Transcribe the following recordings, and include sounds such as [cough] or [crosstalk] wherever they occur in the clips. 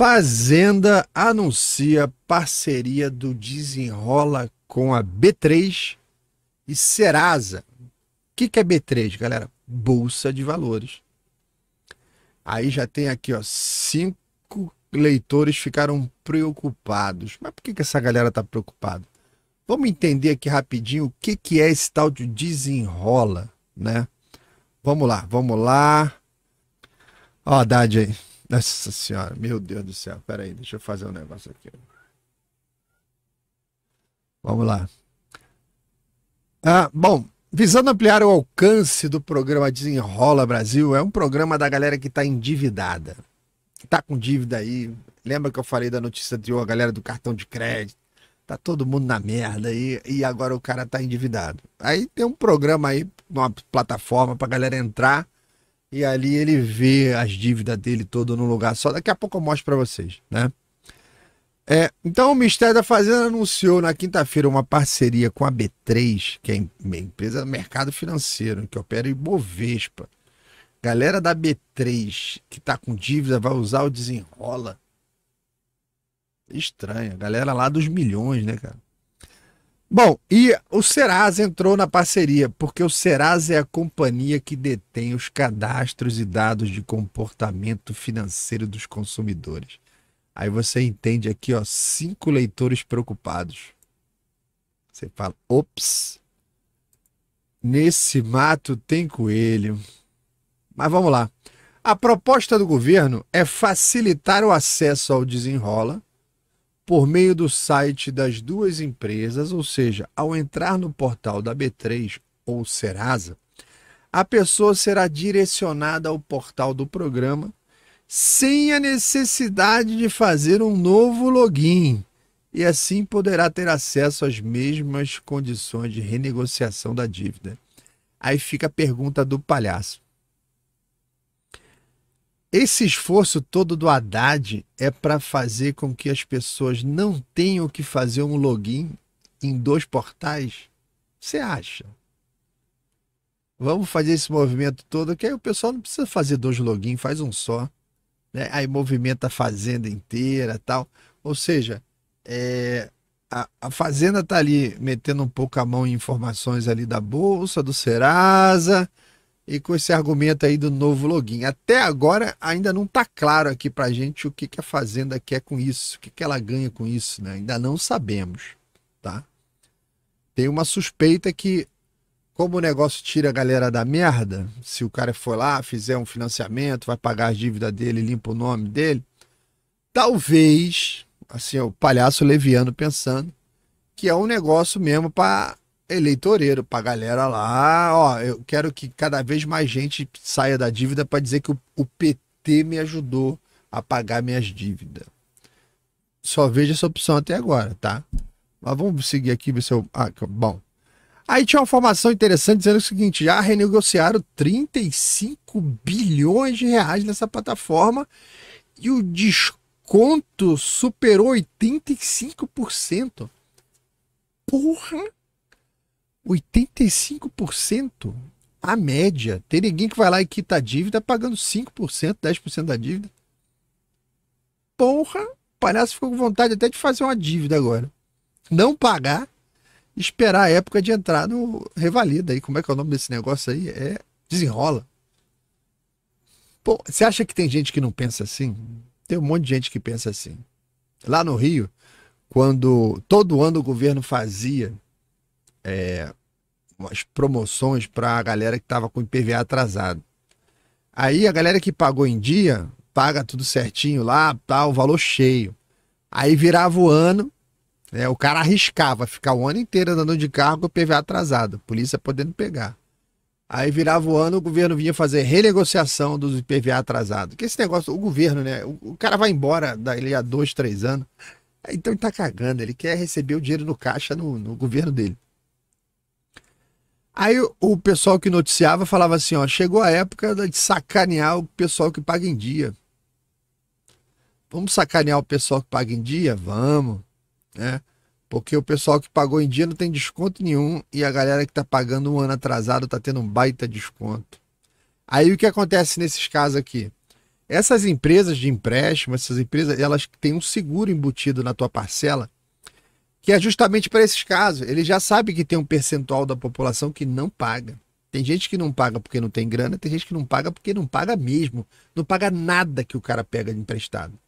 Fazenda anuncia parceria do Desenrola com a B3 e Serasa. O que, que é B3, galera? Bolsa de Valores. Aí já tem aqui, ó, cinco leitores ficaram preocupados. Mas por que, que essa galera tá preocupada? Vamos entender aqui rapidinho o que, que é esse tal de desenrola, né? Vamos lá, vamos lá. Ó, Dad aí. Nossa senhora, meu Deus do céu. Pera aí, deixa eu fazer um negócio aqui. Vamos lá. Ah, bom, visando ampliar o alcance do programa Desenrola Brasil, é um programa da galera que está endividada. Está com dívida aí. Lembra que eu falei da notícia anterior, a galera do cartão de crédito? Tá todo mundo na merda aí e agora o cara tá endividado. Aí tem um programa aí, uma plataforma para galera entrar e ali ele vê as dívidas dele todo no lugar só. Daqui a pouco eu mostro para vocês, né? É, então o Ministério da Fazenda anunciou na quinta-feira uma parceria com a B3, que é a é empresa do mercado financeiro, que opera em Bovespa. Galera da B3 que tá com dívida vai usar o desenrola. Estranha. Galera lá dos milhões, né, cara? Bom, e o Serasa entrou na parceria, porque o Serasa é a companhia que detém os cadastros e dados de comportamento financeiro dos consumidores. Aí você entende aqui, ó, cinco leitores preocupados. Você fala, ops, nesse mato tem coelho. Mas vamos lá. A proposta do governo é facilitar o acesso ao desenrola por meio do site das duas empresas, ou seja, ao entrar no portal da B3 ou Serasa, a pessoa será direcionada ao portal do programa sem a necessidade de fazer um novo login e assim poderá ter acesso às mesmas condições de renegociação da dívida. Aí fica a pergunta do palhaço: esse esforço todo do Haddad é para fazer com que as pessoas não tenham que fazer um login em dois portais? Você acha? Vamos fazer esse movimento todo, que aí o pessoal não precisa fazer dois login, faz um só. Né? Aí movimenta a fazenda inteira tal. Ou seja, é, a, a, fazenda está ali metendo um pouco a mão em informações ali da Bolsa, do Serasa, e com esse argumento aí do novo login. Até agora ainda não está claro aqui para a gente o que, que a Fazenda quer com isso, o que, que ela ganha com isso, né? Ainda não sabemos, tá? Tem uma suspeita que, como o negócio tira a galera da merda, se o cara for lá, fizer um financiamento, vai pagar as dívidas dele, limpa o nome dele, talvez, assim, é o palhaço leviano pensando, que é um negócio mesmo para eleitoreiro, pra galera lá, ó, eu quero que cada vez mais gente saia da dívida para dizer que o, o, PT me ajudou a pagar minhas dívidas. Só vejo essa opção até agora, tá? Mas vamos seguir aqui, ver se eu... Ah, bom. Aí tinha uma informação interessante dizendo o seguinte, já renegociaram 35 bilhões de reais nessa plataforma e o desconto superou 85%. Porra! 85% a média. Tem ninguém que vai lá e quita a dívida pagando 5%, 10% da dívida. Porra, o palhaço ficou com vontade até de fazer uma dívida agora. Não pagar, esperar a época de entrar no Revalida aí. Como é que é o nome desse negócio aí? É desenrola. Pô, você acha que tem gente que não pensa assim? Tem um monte de gente que pensa assim. Lá no Rio, quando todo ano o governo fazia é, umas promoções para a galera que estava com o IPVA atrasado. Aí a galera que pagou em dia, paga tudo certinho lá, tá, o valor cheio. Aí virava o ano, né, o cara arriscava ficar o ano inteiro andando de carro com o IPVA atrasado, polícia podendo pegar. Aí virava o ano, o governo vinha fazer renegociação dos IPVA atrasados. Que esse negócio, o governo, né? O, o cara vai embora dali a dois, três anos. Então ele tá cagando, ele quer receber o dinheiro no caixa no, no governo dele. Aí o pessoal que noticiava falava assim, ó, chegou a época de sacanear o pessoal que paga em dia. Vamos sacanear o pessoal que paga em dia? Vamos, né? Porque o pessoal que pagou em dia não tem desconto nenhum e a galera que tá pagando um ano atrasado tá tendo um baita desconto. Aí o que acontece nesses casos aqui? Essas empresas de empréstimo, essas empresas, elas têm um seguro embutido na tua parcela que é justamente para esses casos. Ele já sabe que tem um percentual da população que não paga. Tem gente que não paga porque não tem grana, tem gente que não paga porque não paga mesmo. Não paga nada que o cara pega de emprestado.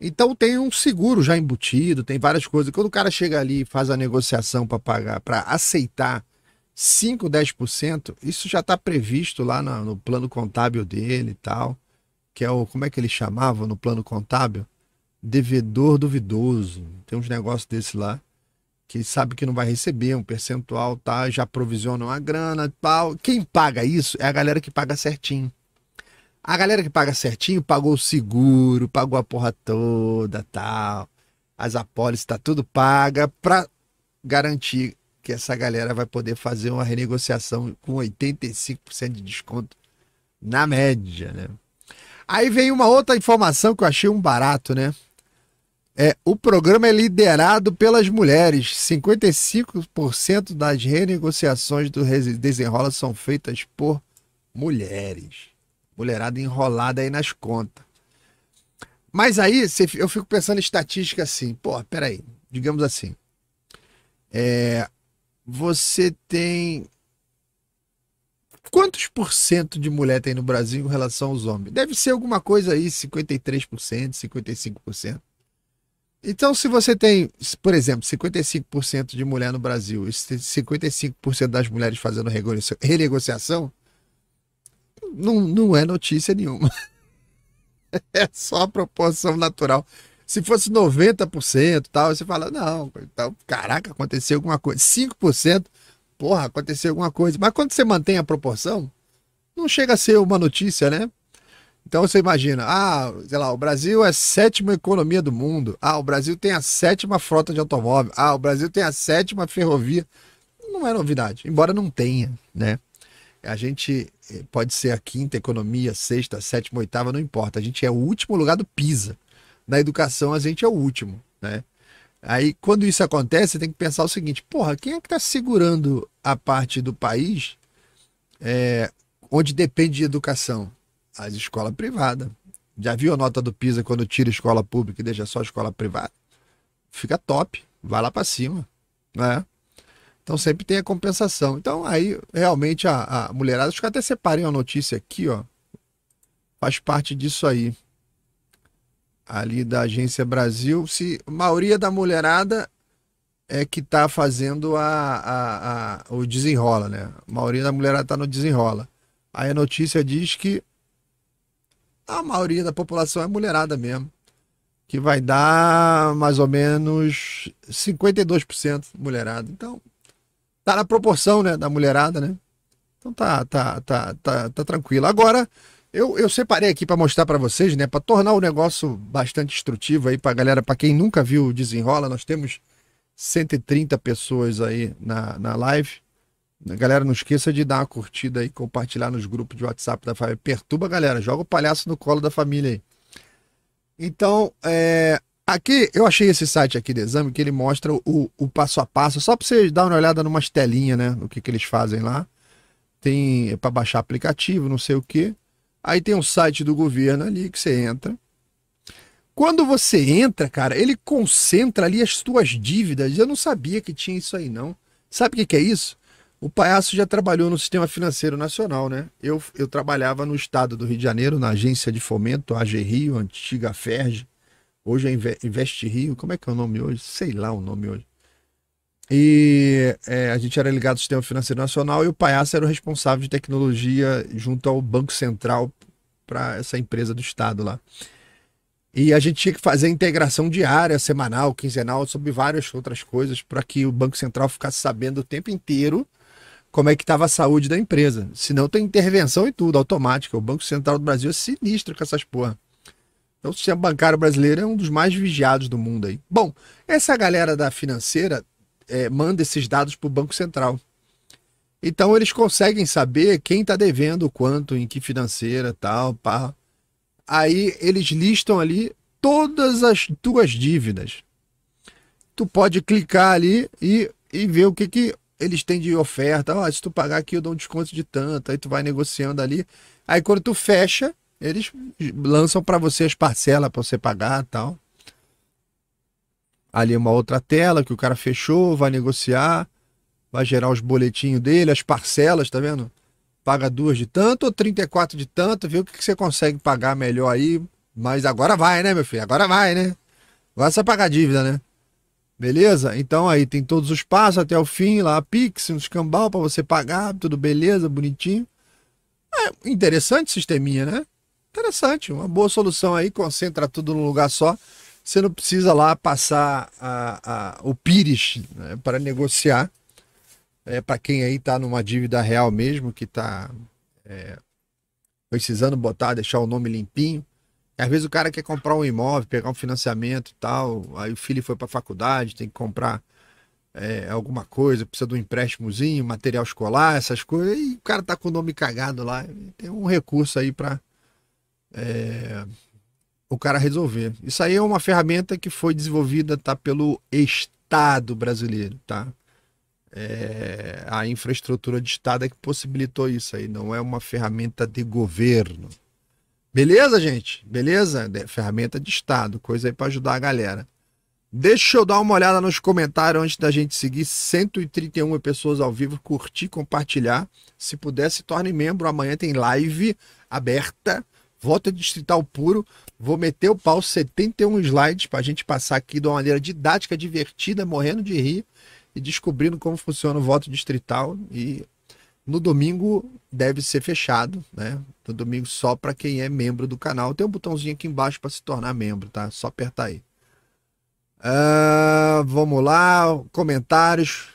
Então tem um seguro já embutido, tem várias coisas. Quando o cara chega ali e faz a negociação para pagar, para aceitar 5, 10%, isso já está previsto lá no, no plano contábil dele e tal. Que é o. Como é que ele chamava no plano contábil? devedor duvidoso. Tem uns negócios desse lá que sabe que não vai receber um percentual, tá? Já provisionam a grana, tal. Quem paga isso é a galera que paga certinho. A galera que paga certinho pagou o seguro, pagou a porra toda, tal. As apólices tá tudo paga para garantir que essa galera vai poder fazer uma renegociação com 85% de desconto na média, né? Aí vem uma outra informação que eu achei um barato, né? É, o programa é liderado pelas mulheres. 55% das renegociações do Desenrola são feitas por mulheres. Mulherada enrolada aí nas contas. Mas aí eu fico pensando em estatística assim. Pô, peraí. Digamos assim. É, você tem. Quantos por cento de mulher tem no Brasil em relação aos homens? Deve ser alguma coisa aí, 53%, 55%. Então, se você tem, por exemplo, 55% de mulher no Brasil e 55% das mulheres fazendo renegociação, não, não é notícia nenhuma. [laughs] É só a proporção natural. Se fosse 90%, tal, você fala, não, então, caraca, aconteceu alguma coisa. 5%, porra, aconteceu alguma coisa. Mas quando você mantém a proporção, não chega a ser uma notícia, né? Então você imagina, ah, sei lá, o Brasil é a sétima economia do mundo. Ah, o Brasil tem a sétima frota de automóvel. Ah, o Brasil tem a sétima ferrovia. Não é novidade, embora não tenha, né? A gente eh, pode ser a quinta economia, sexta, sétima, oitava, não importa. A gente é o último lugar do PISA. Na educação, a gente é o último, né? Aí, quando isso acontece, você tem que pensar o seguinte: porra, quem é que está segurando a parte do país é, onde depende de educação? as escolas privadas. Já viu a nota do PISA quando tira escola pública e deixa só escola privada? Fica top, vai lá para cima, né? Então sempre tem a compensação. Então aí realmente a, a mulherada, acho que até separei uma notícia aqui, ó. Faz parte disso aí. Ali da Agência Brasil, se a maioria da mulherada é que tá fazendo a, a, a o desenrola, né? A maioria da mulherada tá no desenrola. Aí a notícia diz que a maioria da população é mulherada mesmo. Que vai dar mais ou menos 52% mulherada. Então, tá na proporção, né, da mulherada, né? Então tá, tá, tá, tá, tá tranquilo. Agora, eu, eu separei aqui para mostrar para vocês, né, para tornar o negócio bastante instrutivo aí para galera, para quem nunca viu Desenrola, nós temos 130 pessoas aí na, na live. Galera, não esqueça de dar uma curtida e compartilhar nos grupos de WhatsApp da família. Perturba a galera, joga o palhaço no colo da família aí. Então, é, aqui eu achei esse site aqui de exame que ele mostra o, o passo a passo, só para vocês dar uma olhada numas telinhas, né? O que, que eles fazem lá. Tem é para baixar aplicativo, não sei o que. Aí tem um site do governo ali que você entra. Quando você entra, cara, ele concentra ali as suas dívidas. Eu não sabia que tinha isso aí, não. Sabe o que, que é isso? O Palhaço já trabalhou no sistema financeiro nacional, né? Eu, eu trabalhava no estado do Rio de Janeiro, na agência de fomento, AG Rio, antiga FERJ. Hoje é Invest Rio. Como é que é o nome hoje? Sei lá o nome hoje. E é, a gente era ligado ao sistema financeiro nacional e o Palhaço era o responsável de tecnologia junto ao Banco Central para essa empresa do estado lá. E a gente tinha que fazer integração diária, semanal, quinzenal, sobre várias outras coisas, para que o Banco Central ficasse sabendo o tempo inteiro como é que estava a saúde da empresa. Senão tem intervenção e tudo, automática. O Banco Central do Brasil é sinistro com essas porra. Então o sistema é bancário brasileiro é um dos mais vigiados do mundo aí. Bom, essa galera da financeira é, manda esses dados para o Banco Central. Então eles conseguem saber quem está devendo quanto, em que financeira, tal, pá. Aí eles listam ali todas as tuas dívidas. Tu pode clicar ali e, e ver o que, que eles têm de oferta, ó, oh, se tu pagar aqui eu dou um desconto de tanto, aí tu vai negociando ali. Aí quando tu fecha, eles lançam para você as parcelas para você pagar tal. Ali uma outra tela que o cara fechou, vai negociar, vai gerar os boletinhos dele, as parcelas, tá vendo? Paga duas de tanto ou 34 de tanto, vê o que você consegue pagar melhor aí. Mas agora vai, né, meu filho? Agora vai, né? Agora você vai pagar a dívida, né? Beleza? Então aí tem todos os passos até o fim, lá a Pix, um escambau para você pagar, tudo beleza, bonitinho. É interessante sisteminha, né? Interessante, uma boa solução aí, concentra tudo num lugar só. Você não precisa lá passar a, a, o pires né, para negociar. É, para quem aí está numa dívida real mesmo, que está é, precisando botar, deixar o nome limpinho. Às vezes o cara quer comprar um imóvel, pegar um financiamento e tal, aí o filho foi para faculdade, tem que comprar é, alguma coisa, precisa de um empréstimozinho, material escolar, essas coisas, e o cara tá com o nome cagado lá, tem um recurso aí para é, o cara resolver. Isso aí é uma ferramenta que foi desenvolvida tá, pelo Estado brasileiro, tá? É, a infraestrutura de Estado é que possibilitou isso aí, não é uma ferramenta de governo. Beleza, gente? Beleza? ferramenta de Estado, coisa aí para ajudar a galera. Deixa eu dar uma olhada nos comentários antes da gente seguir. 131 pessoas ao vivo, curtir, compartilhar. Se puder, se torne membro. Amanhã tem live aberta. Volta é distrital puro. Vou meter o pau 71 slides para a gente passar aqui de uma maneira didática, divertida, morrendo de rir e descobrindo como funciona o voto distrital e no domingo deve ser fechado, né? No domingo só para quem é membro do canal. Tem um botãozinho aqui embaixo para se tornar membro, tá? Só apertar aí. Uh, vamos lá, comentários.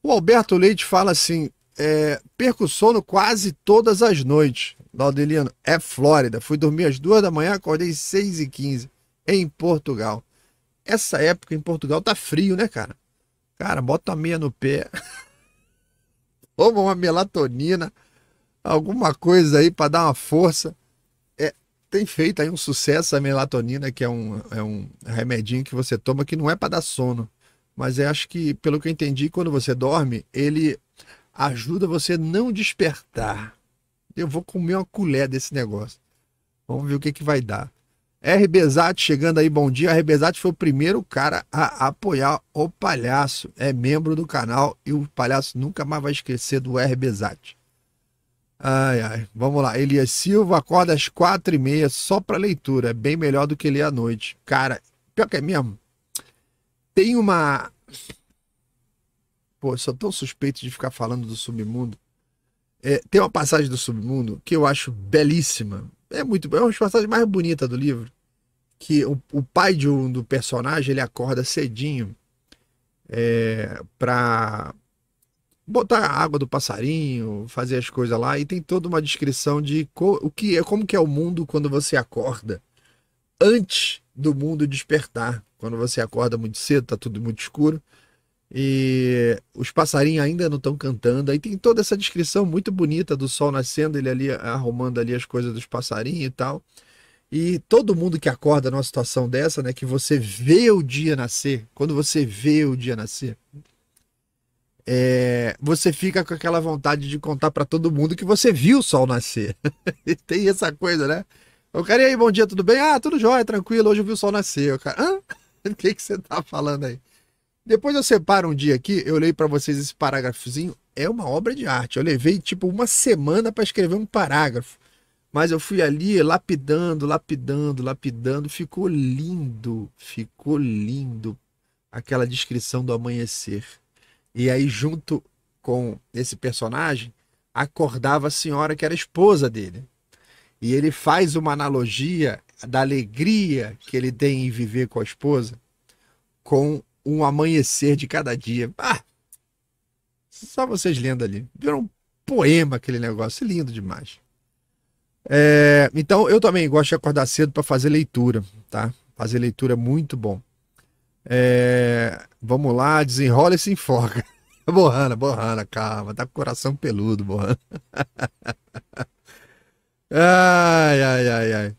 O Alberto Leite fala assim: é, perco sono quase todas as noites. Laudelino, é Flórida. Fui dormir às duas da manhã, acordei às seis e quinze em Portugal. Essa época em Portugal tá frio, né, cara? Cara, bota a meia no pé. [laughs] toma uma melatonina, alguma coisa aí para dar uma força. É, tem feito aí um sucesso a melatonina, que é um, é um remedinho que você toma que não é para dar sono. Mas eu acho que, pelo que eu entendi, quando você dorme, ele ajuda você a não despertar. Eu vou comer uma colher desse negócio. Vamos ver o que, que vai dar. RBZAT chegando aí, bom dia. RBZAT foi o primeiro cara a apoiar o Palhaço. É membro do canal e o Palhaço nunca mais vai esquecer do RBZAT. Ai, ai. Vamos lá. Elias Silva acorda às quatro e meia só para leitura. É bem melhor do que ler à noite. Cara, pior que é mesmo. Tem uma... Pô, eu sou tão suspeito de ficar falando do submundo. É, tem uma passagem do submundo que eu acho belíssima é muito é uma passagens mais bonitas do livro que o, o pai de um do personagem ele acorda cedinho é, para botar a água do passarinho, fazer as coisas lá e tem toda uma descrição de co, o que é como que é o mundo quando você acorda antes do mundo despertar. Quando você acorda muito cedo, tá tudo muito escuro e os passarinhos ainda não estão cantando. Aí tem toda essa descrição muito bonita do sol nascendo, ele ali arrumando ali as coisas dos passarinhos e tal. E todo mundo que acorda numa situação dessa, né, que você vê o dia nascer, quando você vê o dia nascer, é, você fica com aquela vontade de contar para todo mundo que você viu o sol nascer. [laughs] tem essa coisa, né? O cara, e aí, bom dia, tudo bem? Ah, tudo jóia, tranquilo, hoje eu vi o sol nascer. O cara, hã? [laughs] O que, que você tá falando aí? Depois eu separo um dia aqui, eu leio para vocês esse parágrafozinho. É uma obra de arte. Eu levei tipo uma semana para escrever um parágrafo. Mas eu fui ali lapidando, lapidando, lapidando. Ficou lindo, ficou lindo aquela descrição do amanhecer. E aí, junto com esse personagem, acordava a senhora que era esposa dele. E ele faz uma analogia da alegria que ele tem em viver com a esposa com um amanhecer de cada dia. Ah, só vocês lendo ali. Virou um poema aquele negócio, lindo demais. É, então eu também gosto de acordar cedo para fazer leitura, tá? Fazer leitura é muito bom. É, vamos lá, desenrola e se enfoca. [laughs] Borrana, Borrana, calma, tá com o coração peludo, Borrana. [laughs] ai, ai, ai, ai.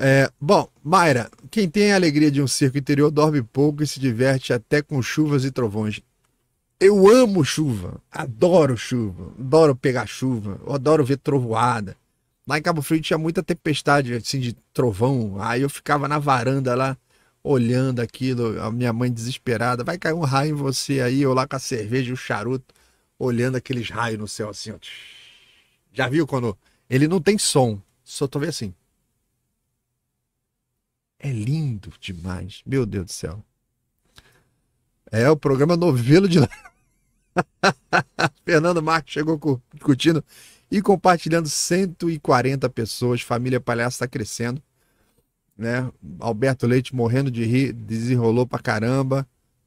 É, bom, Mayra, quem tem a alegria de um circo interior dorme pouco e se diverte até com chuvas e trovões. Eu amo chuva, adoro chuva, adoro pegar chuva, adoro ver trovoada. Lá em Cabo Frio tinha muita tempestade, assim, de trovão. Aí eu ficava na varanda lá, olhando aquilo, a minha mãe desesperada. Vai cair um raio em você aí, eu lá com a cerveja e o charuto, olhando aqueles raios no céu, assim, ó. Já viu quando... Ele não tem som, só tô vendo assim. É lindo demais. Meu Deus do céu. É o programa Novelo de [laughs] Fernando Marques chegou curtindo e compartilhando 140 pessoas. Família Palhaço está crescendo. Né? Alberto Leite morrendo de rir, desenrolou pra caramba.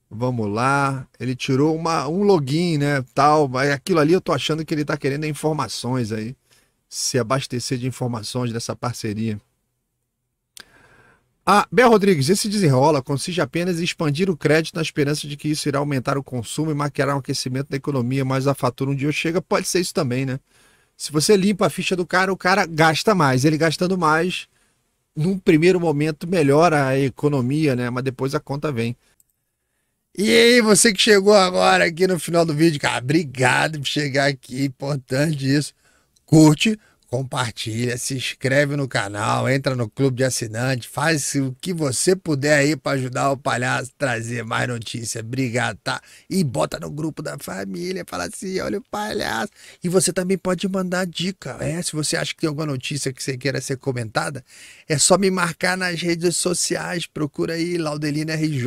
Vamos lá. Ele tirou uma, um login, né? Tal. Aquilo ali eu tô achando que ele tá querendo é informações aí. Se abastecer de informações dessa parceria. Ah, Bel Rodrigues, esse desenrola consiste apenas em expandir o crédito na esperança de que isso irá aumentar o consumo e maquiar um aquecimento da economia, mas a fatura um dia chega, pode ser isso também, né? Se você limpa a ficha do cara, o cara gasta mais. Ele gastando mais, num primeiro momento melhora a economia, né? Mas depois a conta vem. E aí, você que chegou agora aqui no final do vídeo, cara, obrigado por chegar aqui, importante isso. Curte, compartilha, se inscreve no canal, entra no clube de assinante, faz o que você puder aí para ajudar o palhaço a trazer mais notícias. Obrigado, tá? E bota no grupo da família, fala assim, olha o palhaço. E você também pode mandar dica, é, se você acha que tem alguma notícia que você queira ser comentada, é só me marcar nas redes sociais, procura aí Laudelina RJ,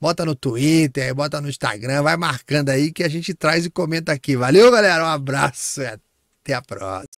bota no Twitter, bota no Instagram, vai marcando aí que a gente traz e comenta aqui. Valeu, galera, um abraço e até a próxima.